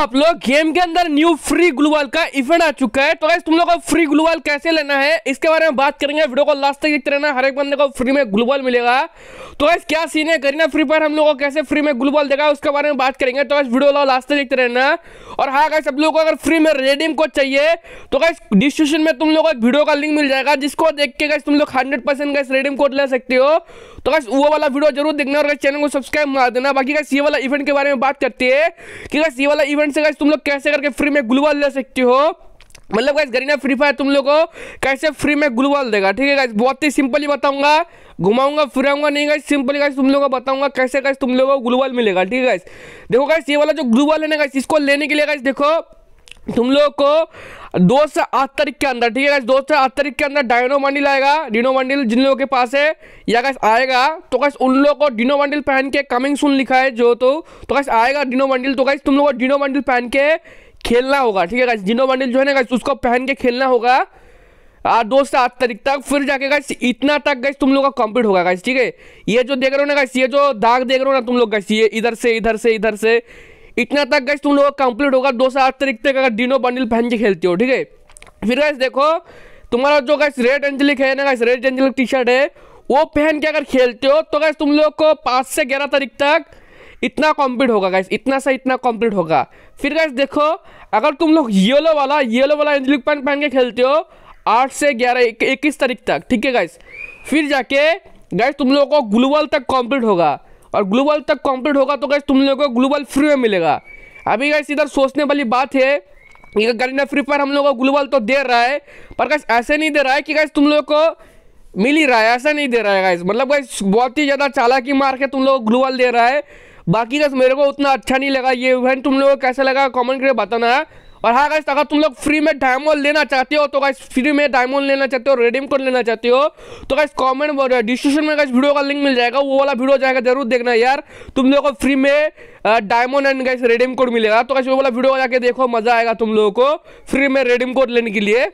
आप लोग गेम के अंदर न्यू फ्री ग्लूवाल का इवेंट आ चुका है तो गाइस तुम लोग को फ्री ग्लूवाल कैसे लेना है इसके बारे में बात करेंगे वीडियो को लास्ट तक देखते रहना हर एक बंदे को फ्री में ग्लूवाल मिलेगा तो गाइस क्या सीन है करीना फ्री फायर हम लोग को कैसे फ्री में ग्लूवाल देगा उसके बारे में बात करेंगे तो गाइस वीडियो लो लास्ट तक देखते रहना और हाँ गाइस आप लोगों को अगर फ्री में रेडीम कोड चाहिए तो गाइस डिस्क्रिप्शन में तुम लोग को एक वीडियो का लिंक मिल जाएगा जिसको देख के गाइस तुम लोग hundred percent guys redeem code ले सकते हो तो गाइस वो वाला वीडियो जरूर देखना और चैनल को सब्सक्राइब मार देना बाकी गाइस ये वाला इवेंट के बारे में बात करते हैं कि गाइस ये वाला इवेंट कमेंट से गाइस तुम लोग कैसे करके फ्री में ग्लूबल ले सकते हो मतलब गाइस गरीना फ्री फायर तुम लोग को कैसे फ्री में ग्लूबल देगा ठीक है गाइस बहुत ही सिंपली बताऊंगा घुमाऊंगा फिराऊंगा नहीं गाइस सिंपली गाइस तुम लोगों को बताऊंगा कैसे गाइस तुम लोगों को ग्लूबल मिलेगा ठीक है गाइस देखो गाइस ये वाला जो ग्लूबल है ना गाइस इसको लेने के लिए गाइस देखो तुम लोग को दो से आठ तारीख के अंदर ठीक है दो से आठ तारीख के अंदर डायनो मंडिल आएगा डिनो मंडिल जिन लोगों के पास है या कैसे आएगा तो कैसे उन लोगों को डिनो मंडिल पहन के कमिंग सुन लिखा है जो तो तो कैसे आएगा डिनो मंडिल तो कैसे तुम लोग को डिनो मंडिल पहन के खेलना होगा ठीक है डिनो मंडिल जो है ना कैसे उसको पहन के खेलना होगा आठ दो से आठ तारीख तक फिर जाके गए इतना तक गए तुम लोग का कंप्लीट होगा गए ठीक है ये जो देख रहे हो ना गए ये जो दाग देख रहे हो ना तुम लोग गए ये इधर से इधर से इधर से इतना तक गैस तुम लोग कंप्लीट होगा दो से आठ तरीके तक अगर डिनो बंडल पहन के खेलते हो ठीक है फिर गैस देखो तुम्हारा जो गैस रेड एंजलिक है ना guys red angelic T shirt है वो पहन के अगर खेलते हो तो गैस तुम लोग को पाँच से ग्यारह तारीख तक इतना कंप्लीट होगा गैस इतना सा इतना कंप्लीट होगा फिर गैस देखो अगर तुम लोग येलो वाला येलो वाला एंजलिक पैंट पहन के खेलते हो आठ से ग्यारह इक्कीस तारीख तक ठीक है गैस फिर जाके गैस तुम लोग को ग्लोबल तक कंप्लीट होगा और ग्लोबल तक कंप्लीट होगा तो गैस तुम लोगों को ग्लोबल फ्री में मिलेगा अभी गैस इधर सोचने वाली बात है ये गरीना फ्री फायर हम लोग को ग्लोबल तो दे रहा है पर गैस ऐसे नहीं दे रहा है कि गैस तुम लोग को मिल ही रहा है ऐसा नहीं दे रहा है गैस मतलब गैस बहुत ही ज़्यादा चालाकी मार के तुम लोग ग्लोबल दे रहा है बाकी गैस मेरे को उतना अच्छा नहीं लगा ये इवेंट तुम लोग को कैसा लगा कॉमेंट करके बताना है और हाँ गाइस अगर तुम लोग फ्री में डायमंड लेना चाहते हो तो गाइस फ्री में डायमंड लेना चाहते हो रेडीम कोड लेना चाहते हो तो गाइस कमेंट डिस्क्रिप्शन में गाइस वीडियो का लिंक मिल जाएगा वो वाला वीडियो जाएगा जरूर देखना यार तुम लोग को फ्री में diamond and guys redeem code मिलेगा तो गाइस वो वाला वीडियो जाके देखो मजा आएगा तुम लोगों को फ्री में रेडीम कोड लेने के लिए